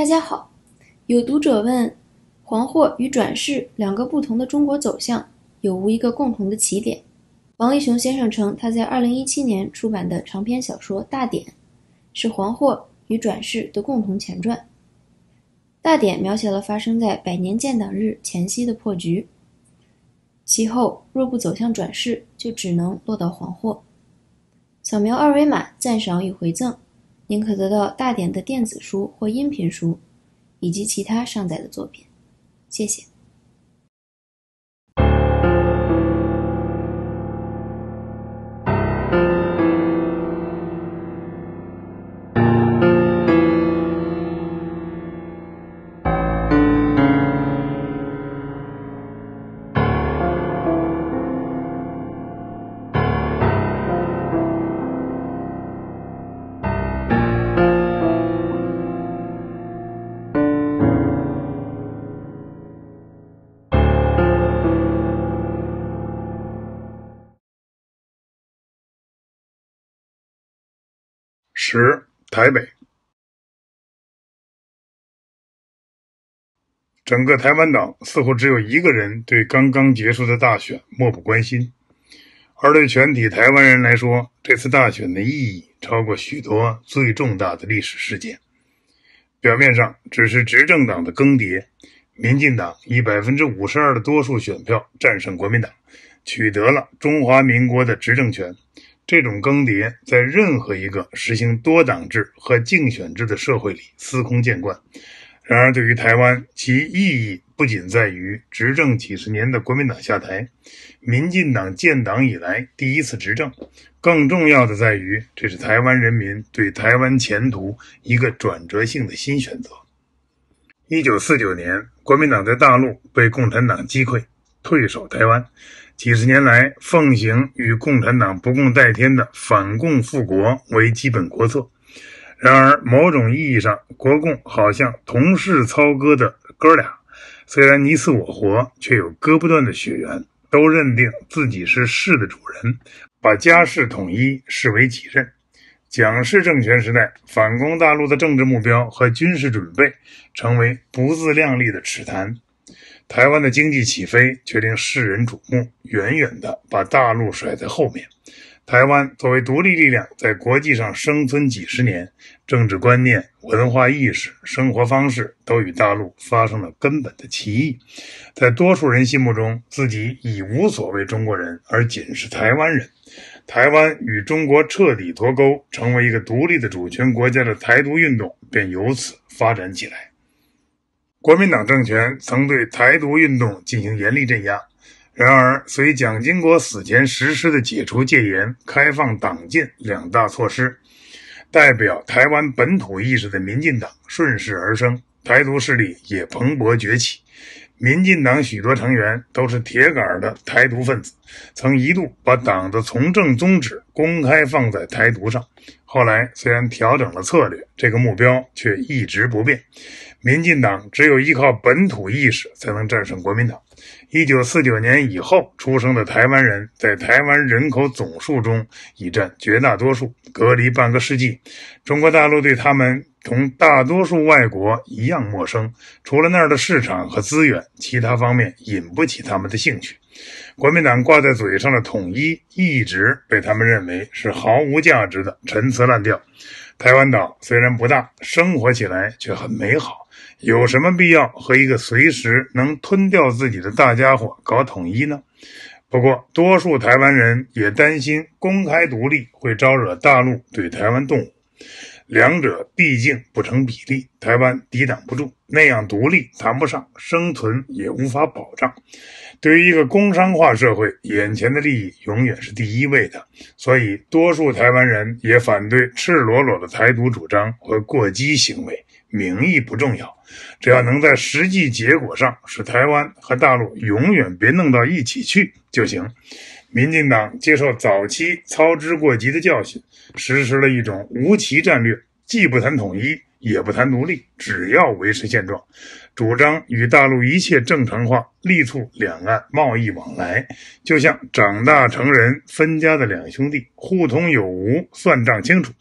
大家好，有读者问：黄祸与转世两个不同的中国走向，有无一个共同的起点？王立雄先生称，他在二零一七年出版的长篇小说《大典》，是黄祸与转世的共同前传。《大典》描写了发生在百年建党日前夕的破局，其后若不走向转世，就只能落到黄祸。扫描二维码赞赏与回赠。您可得到大点的电子书或音频书，以及其他上载的作品。谢谢。十台北，整个台湾岛似乎只有一个人对刚刚结束的大选漠不关心，而对全体台湾人来说，这次大选的意义超过许多最重大的历史事件。表面上只是执政党的更迭，民进党以百分之五十二的多数选票战胜国民党，取得了中华民国的执政权。这种更迭在任何一个实行多党制和竞选制的社会里司空见惯。然而，对于台湾，其意义不仅在于执政几十年的国民党下台，民进党建党以来第一次执政，更重要的在于这是台湾人民对台湾前途一个转折性的新选择。一九四九年，国民党在大陆被共产党击溃，退守台湾。几十年来，奉行与共产党不共戴天的反共复国为基本国策。然而，某种意义上，国共好像同是操戈的哥俩，虽然你死我活，却有割不断的血缘。都认定自己是世的主人，把家世统一视为己任。蒋氏政权时代，反攻大陆的政治目标和军事准备，成为不自量力的痴谈。台湾的经济起飞，却令世人瞩目，远远的把大陆甩在后面。台湾作为独立力量，在国际上生存几十年，政治观念、文化意识、生活方式都与大陆发生了根本的歧义。在多数人心目中，自己已无所谓中国人，而仅是台湾人。台湾与中国彻底脱钩，成为一个独立的主权国家的台独运动，便由此发展起来。国民党政权曾对台独运动进行严厉镇压，然而，随蒋经国死前实施的解除戒严、开放党禁两大措施，代表台湾本土意识的民进党顺势而生，台独势力也蓬勃崛起。民进党许多成员都是铁杆的台独分子，曾一度把党的从政宗旨。公开放在台独上，后来虽然调整了策略，这个目标却一直不变。民进党只有依靠本土意识，才能战胜国民党。一九四九年以后出生的台湾人在台湾人口总数中已占绝大多数。隔离半个世纪，中国大陆对他们同大多数外国一样陌生，除了那儿的市场和资源，其他方面引不起他们的兴趣。国民党挂在嘴上的统一，一直被他们认为是毫无价值的陈词滥调。台湾岛虽然不大，生活起来却很美好，有什么必要和一个随时能吞掉自己的大家伙搞统一呢？不过，多数台湾人也担心公开独立会招惹大陆对台湾动武。两者毕竟不成比例，台湾抵挡不住，那样独立谈不上生存，也无法保障。对于一个工商化社会，眼前的利益永远是第一位的，所以多数台湾人也反对赤裸裸的台独主张和过激行为。名义不重要，只要能在实际结果上使台湾和大陆永远别弄到一起去就行。民进党接受早期操之过急的教训，实施了一种无旗战略，既不谈统一，也不谈奴隶，只要维持现状。主张与大陆一切正常化，力促两岸贸易往来，就像长大成人分家的两兄弟，互通有无，算账清楚。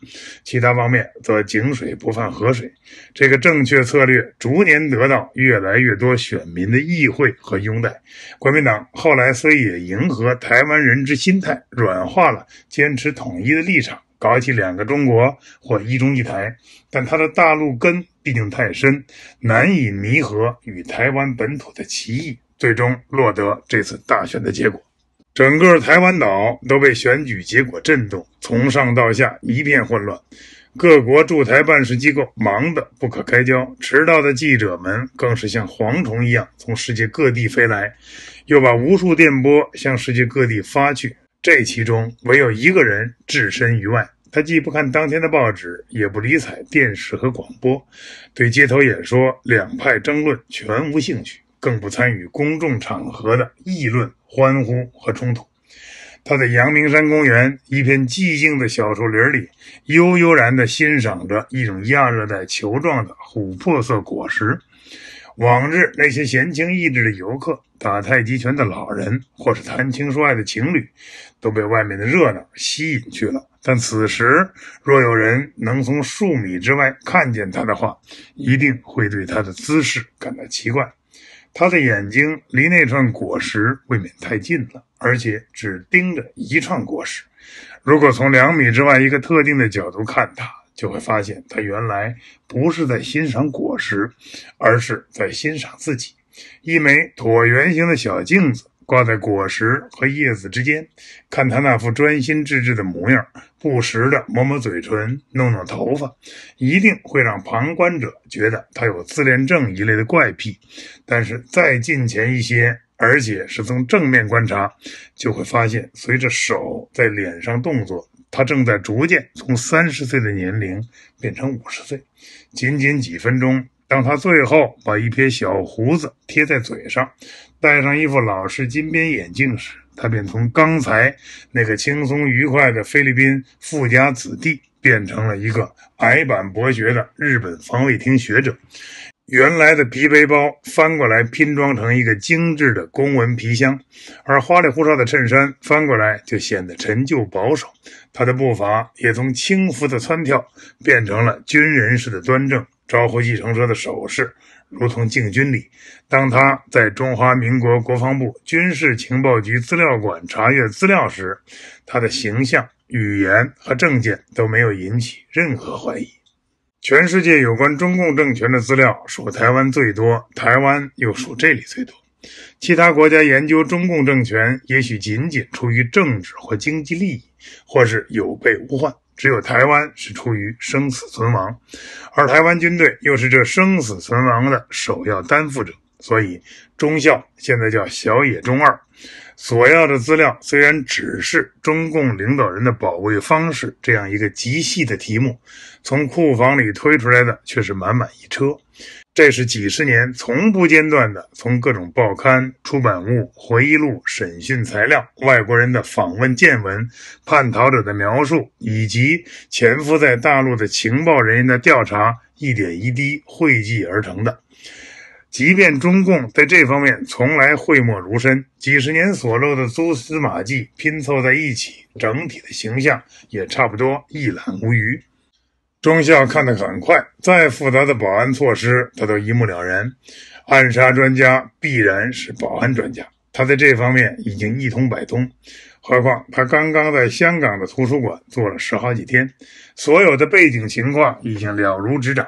其他方面则井水不犯河水。这个正确策略，逐年得到越来越多选民的议会和拥戴。国民党后来虽也迎合台湾人之心态，软化了坚持统一的立场。搞起两个中国或一中一台，但它的大陆根毕竟太深，难以弥合与台湾本土的歧义，最终落得这次大选的结果。整个台湾岛都被选举结果震动，从上到下一片混乱。各国驻台办事机构忙得不可开交，迟到的记者们更是像蝗虫一样从世界各地飞来，又把无数电波向世界各地发去。这其中唯有一个人置身于外，他既不看当天的报纸，也不理睬电视和广播，对街头演说、两派争论全无兴趣，更不参与公众场合的议论、欢呼和冲突。他在阳明山公园一片寂静的小树林里，悠悠然地欣赏着一种亚热带球状的琥珀色果实。往日那些闲情逸致的游客、打太极拳的老人，或是谈情说爱的情侣，都被外面的热闹吸引去了。但此时，若有人能从数米之外看见他的话，一定会对他的姿势感到奇怪。他的眼睛离那串果实未免太近了，而且只盯着一串果实。如果从两米之外一个特定的角度看他，就会发现，他原来不是在欣赏果实，而是在欣赏自己。一枚椭圆形的小镜子挂在果实和叶子之间，看他那副专心致志的模样，不时地抹抹嘴唇，弄弄头发，一定会让旁观者觉得他有自恋症一类的怪癖。但是再近前一些，而且是从正面观察，就会发现，随着手在脸上动作。他正在逐渐从三十岁的年龄变成五十岁，仅仅几分钟。当他最后把一撇小胡子贴在嘴上，戴上一副老式金边眼镜时，他便从刚才那个轻松愉快的菲律宾富家子弟，变成了一个矮板博学的日本防卫厅学者。原来的皮背包翻过来拼装成一个精致的公文皮箱，而花里胡哨的衬衫翻过来就显得陈旧保守。他的步伐也从轻浮的蹿跳变成了军人式的端正，招呼计程车的手势如同敬军礼。当他在中华民国国防部军事情报局资料馆查阅资料时，他的形象、语言和证件都没有引起任何怀疑。全世界有关中共政权的资料，数台湾最多，台湾又数这里最多。其他国家研究中共政权，也许仅仅出于政治或经济利益，或是有备无患；只有台湾是出于生死存亡，而台湾军队又是这生死存亡的首要担负者。所以，中校现在叫小野中二。索要的资料虽然只是中共领导人的保卫方式这样一个极细的题目，从库房里推出来的却是满满一车。这是几十年从不间断的，从各种报刊、出版物、回忆录、审讯材料、外国人的访问见闻、叛逃者的描述，以及潜伏在大陆的情报人员的调查，一点一滴汇集而成的。即便中共在这方面从来讳莫如深，几十年所露的蛛丝马迹拼凑在一起，整体的形象也差不多一览无余。中校看得很快，再复杂的保安措施他都一目了然。暗杀专家必然是保安专家，他在这方面已经一通百通。何况他刚刚在香港的图书馆做了十好几天，所有的背景情况已经了如指掌。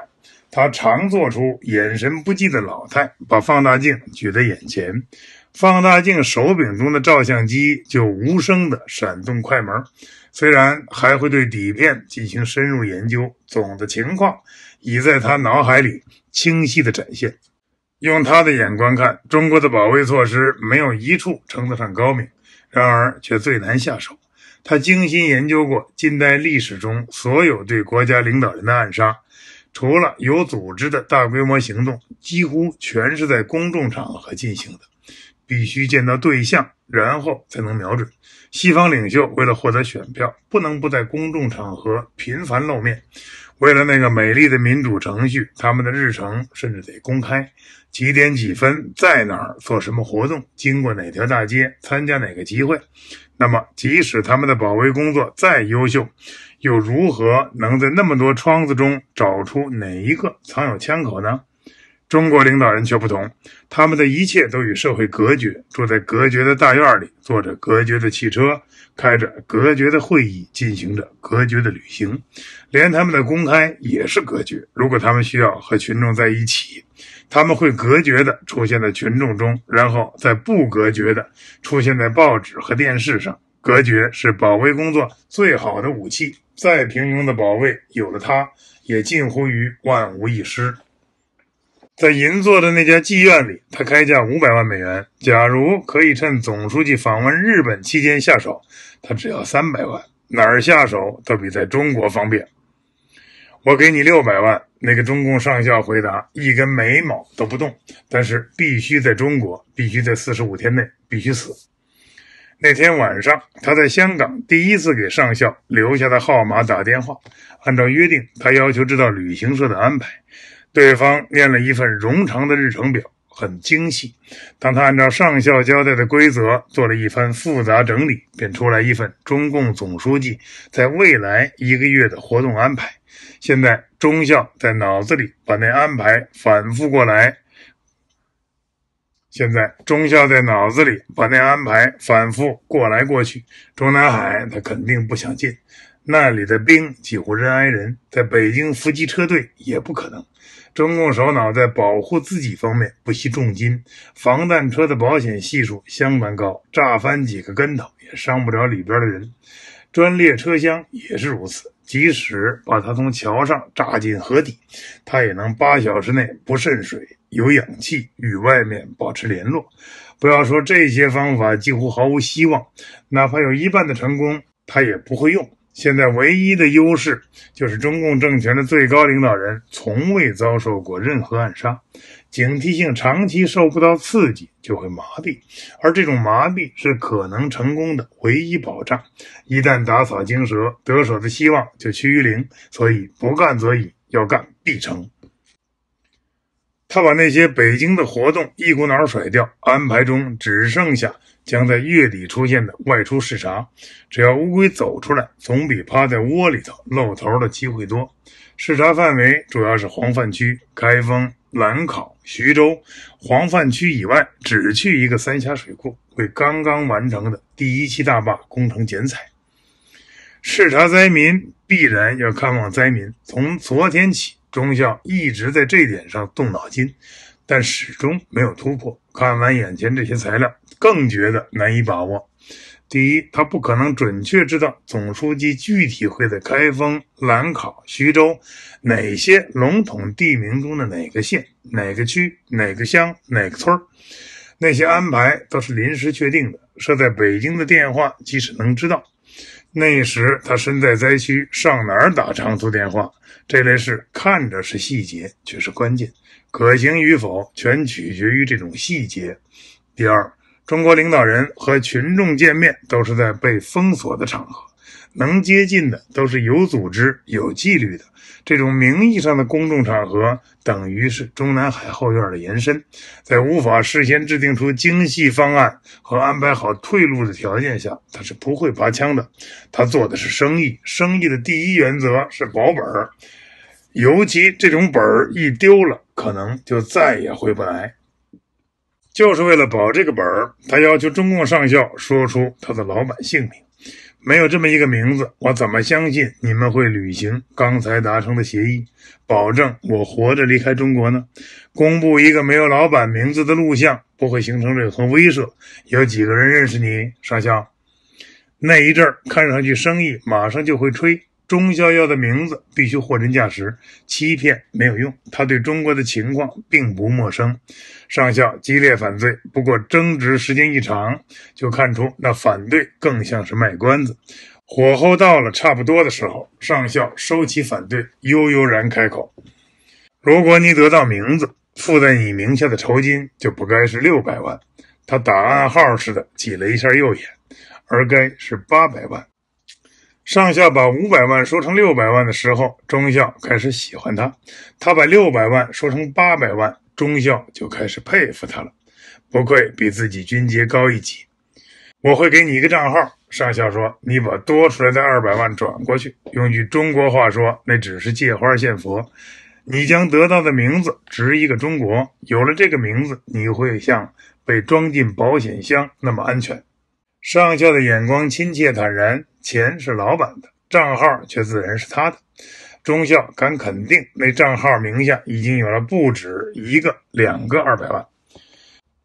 他常做出眼神不济的老态，把放大镜举在眼前，放大镜手柄中的照相机就无声地闪动快门。虽然还会对底片进行深入研究，总的情况已在他脑海里清晰地展现。用他的眼光看，中国的保卫措施没有一处称得上高明，然而却最难下手。他精心研究过近代历史中所有对国家领导人的暗杀。除了有组织的大规模行动，几乎全是在公众场合进行的，必须见到对象，然后才能瞄准。西方领袖为了获得选票，不能不在公众场合频繁露面。为了那个美丽的民主程序，他们的日程甚至得公开几点几分在哪儿做什么活动，经过哪条大街，参加哪个集会。那么，即使他们的保卫工作再优秀，又如何能在那么多窗子中找出哪一个藏有枪口呢？中国领导人却不同，他们的一切都与社会隔绝，住在隔绝的大院里，坐着隔绝的汽车，开着隔绝的会议，进行着隔绝的旅行，连他们的公开也是隔绝。如果他们需要和群众在一起，他们会隔绝的出现在群众中，然后在不隔绝的出现在报纸和电视上。隔绝是保卫工作最好的武器，再平庸的保卫有了它，也近乎于万无一失。在银座的那家妓院里，他开价五百万美元。假如可以趁总书记访问日本期间下手，他只要三百万。哪儿下手都比在中国方便。我给你六百万。那个中共上校回答，一根眉毛都不动，但是必须在中国，必须在四十五天内，必须死。那天晚上，他在香港第一次给上校留下的号码打电话。按照约定，他要求知道旅行社的安排。对方念了一份冗长的日程表，很精细。当他按照上校交代的规则做了一番复杂整理，便出来一份中共总书记在未来一个月的活动安排。现在中校在脑子里把那安排反复过来。现在中校在脑子里把那安排反复过来过去。中南海他肯定不想进。那里的兵几乎人挨人，在北京伏击车队也不可能。中共首脑在保护自己方面不惜重金，防弹车的保险系数相当高，炸翻几个跟头也伤不了里边的人。专列车厢也是如此，即使把它从桥上炸进河底，它也能八小时内不渗水、有氧气，与外面保持联络。不要说这些方法几乎毫无希望，哪怕有一半的成功，他也不会用。现在唯一的优势就是中共政权的最高领导人从未遭受过任何暗杀，警惕性长期受不到刺激就会麻痹，而这种麻痹是可能成功的唯一保障。一旦打草惊蛇，得手的希望就趋于零。所以不干则已，要干必成。他把那些北京的活动一股脑甩掉，安排中只剩下。将在月底出现的外出视察，只要乌龟走出来，总比趴在窝里头露头的机会多。视察范围主要是黄泛区、开封、兰考、徐州。黄泛区以外，只去一个三峡水库，为刚刚完成的第一期大坝工程剪彩。视察灾民，必然要看望灾民。从昨天起，中校一直在这点上动脑筋。但始终没有突破。看完眼前这些材料，更觉得难以把握。第一，他不可能准确知道总书记具体会在开封、兰考、徐州哪些笼统地名中的哪个县、哪个区、哪个乡、哪个村儿。那些安排都是临时确定的。设在北京的电话，即使能知道。那时他身在灾区，上哪儿打长途电话？这类事看着是细节，却是关键。可行与否，全取决于这种细节。第二，中国领导人和群众见面，都是在被封锁的场合。能接近的都是有组织、有纪律的这种名义上的公众场合，等于是中南海后院的延伸。在无法事先制定出精细方案和安排好退路的条件下，他是不会拔枪的。他做的是生意，生意的第一原则是保本儿。尤其这种本儿一丢了，可能就再也回不来。就是为了保这个本儿，他要求中共上校说出他的老板姓名。没有这么一个名字，我怎么相信你们会履行刚才达成的协议，保证我活着离开中国呢？公布一个没有老板名字的录像，不会形成任何威慑。有几个人认识你，上校？那一阵儿看上去生意马上就会吹。中校要的名字必须货真价实，欺骗没有用。他对中国的情况并不陌生。上校激烈反对，不过争执时间一长，就看出那反对更像是卖关子。火候到了差不多的时候，上校收起反对，悠悠然开口：“如果你得到名字，附在你名下的酬金就不该是六百万。”他打暗号似的挤了一下右眼，而该是八百万。上下把五百万说成六百万的时候，中校开始喜欢他；他把六百万说成八百万，中校就开始佩服他了。不愧比自己军阶高一级。我会给你一个账号，上校说，你把多出来的二百万转过去。用句中国话说，那只是借花献佛。你将得到的名字值一个中国，有了这个名字，你会像被装进保险箱那么安全。上校的眼光亲切坦然，钱是老板的，账号却自然是他的。中校敢肯定，那账号名下已经有了不止一个、两个二百万。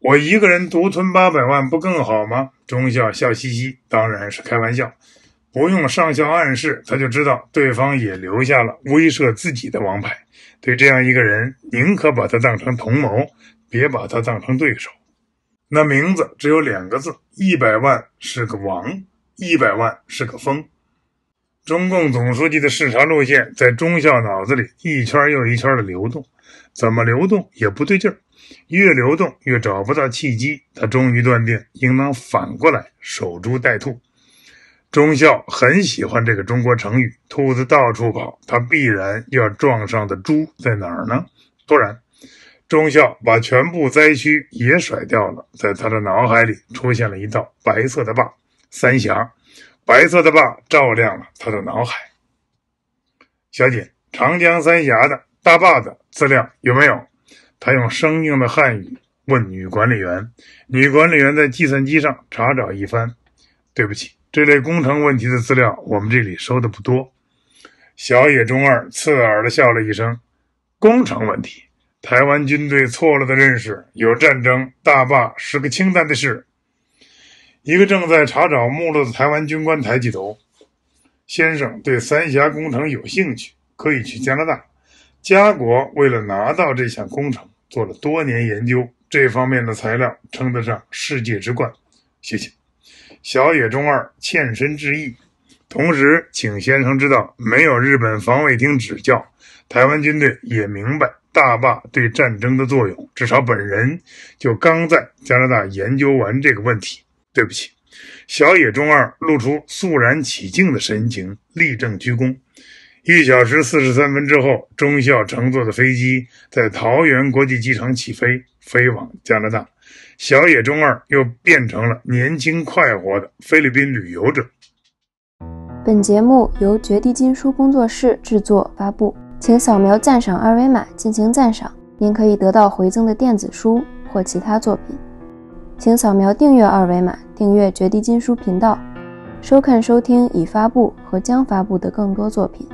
我一个人独吞八百万，不更好吗？中校笑嘻嘻，当然是开玩笑。不用上校暗示，他就知道对方也留下了威慑自己的王牌。对这样一个人，宁可把他当成同谋，别把他当成对手。那名字只有两个字，一百万是个王，一百万是个风。中共总书记的视察路线在中校脑子里一圈又一圈的流动，怎么流动也不对劲儿，越流动越找不到契机。他终于断定，应当反过来守株待兔。中校很喜欢这个中国成语，兔子到处跑，他必然要撞上的猪在哪儿呢？突然。中校把全部灾区也甩掉了，在他的脑海里出现了一道白色的坝——三峡，白色的坝照亮了他的脑海。小姐，长江三峡的大坝的资料有没有？他用生硬的汉语问女管理员。女管理员在计算机上查找一番，对不起，这类工程问题的资料我们这里收的不多。小野中二刺耳的笑了一声：“工程问题。”台湾军队错了的认识，有战争大坝是个清单的事。一个正在查找目录的台湾军官抬起头：“先生对三峡工程有兴趣，可以去加拿大。家国为了拿到这项工程，做了多年研究，这方面的材料称得上世界之冠。谢谢。”小野中二欠身致意，同时请先生知道，没有日本防卫厅指教，台湾军队也明白。大坝对战争的作用，至少本人就刚在加拿大研究完这个问题。对不起，小野中二露出肃然起敬的神情，立正鞠躬。一小时四十三分之后，中校乘坐的飞机在桃园国际机场起飞，飞往加拿大。小野中二又变成了年轻快活的菲律宾旅游者。本节目由绝地金书工作室制作发布。请扫描赞赏二维码进行赞赏，您可以得到回赠的电子书或其他作品。请扫描订阅二维码订阅《绝地金书》频道，收看、收听已发布和将发布的更多作品。